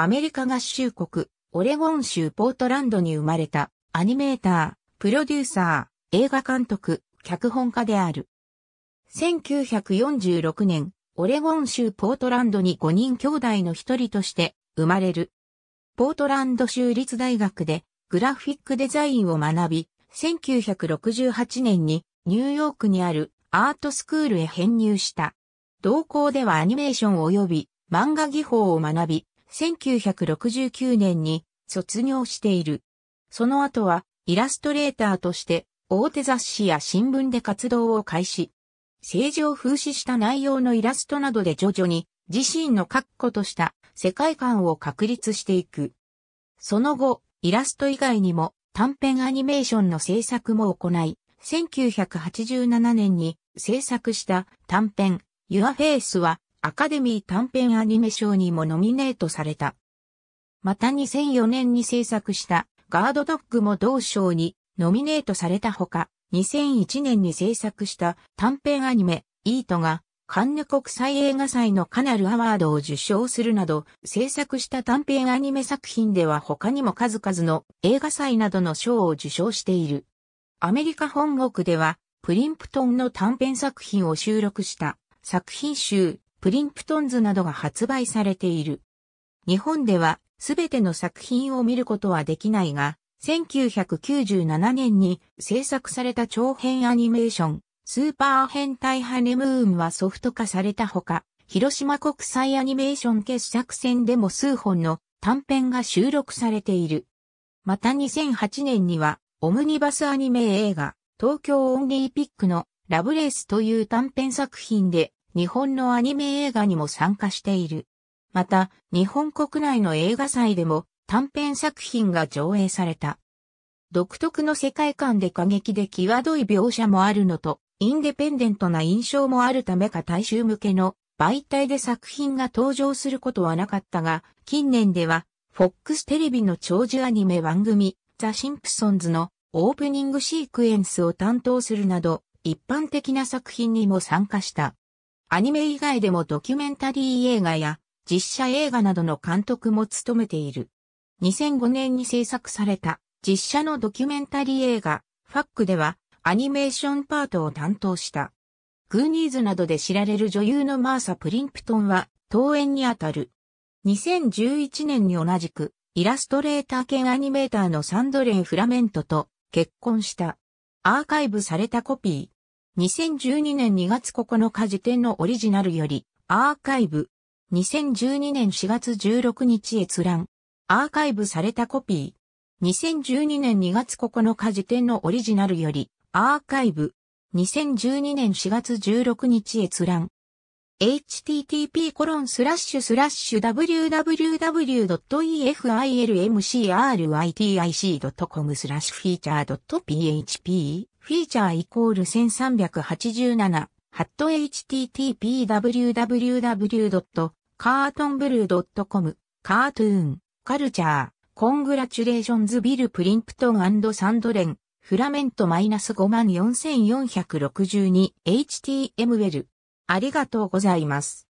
アメリカ合衆国、オレゴン州ポートランドに生まれた、アニメーター、プロデューサー、映画監督、脚本家である。1946年、オレゴン州ポートランドに5人兄弟の一人として生まれる。ポートランド州立大学でグラフィックデザインを学び、1968年にニューヨークにあるアートスクールへ編入した。同校ではアニメーション及び漫画技法を学び、1969年に卒業している。その後はイラストレーターとして大手雑誌や新聞で活動を開始。政治を風刺した内容のイラストなどで徐々に自身の確固とした世界観を確立していく。その後、イラスト以外にも短編アニメーションの制作も行い、1987年に制作した短編 Your Face はアカデミー短編アニメ賞にもノミネートされた。また2004年に制作したガードドッグも同賞にノミネートされたほか、2001年に制作した短編アニメイートがカンヌ国際映画祭のカナルアワードを受賞するなど、制作した短編アニメ作品では他にも数々の映画祭などの賞を受賞している。アメリカ本国では、プリンプトンの短編作品を収録した作品集プリンプトンズなどが発売されている。日本ではすべての作品を見ることはできないが、1997年に制作された長編アニメーション、スーパー変態ハネムーンはソフト化されたほか、広島国際アニメーション傑作戦でも数本の短編が収録されている。また2008年には、オムニバスアニメ映画、東京オンリーピックのラブレースという短編作品で日本のアニメ映画にも参加している。また、日本国内の映画祭でも短編作品が上映された。独特の世界観で過激で際どい描写もあるのと、インデペンデントな印象もあるためか大衆向けの媒体で作品が登場することはなかったが、近年では、FOX テレビの長寿アニメ番組、ザ・シンプソンズのオープニングシークエンスを担当するなど、一般的な作品にも参加した。アニメ以外でもドキュメンタリー映画や実写映画などの監督も務めている。2005年に制作された実写のドキュメンタリー映画、ファックではアニメーションパートを担当した。グーニーズなどで知られる女優のマーサ・プリンプトンは登園にあたる。2011年に同じくイラストレーター兼アニメーターのサンドレン・フラメントと結婚した。アーカイブされたコピー。2012年2月9日時点のオリジナルより、アーカイブ。2012年4月16日閲覧。アーカイブされたコピー。2012年2月9日時点のオリジナルより、アーカイブ。2012年4月16日閲覧。http://www.efilmcritic.com コロンススララッッシシュュスラッシュフィーチャー .php フィーチャーイコール1387、ハット http://www.cartonblue.com、カートゥーン、カルチャー、コングラチュレーションズビルプリンプトンサンドレン、フラメントマイナス54462 HTML。ありがとうございます。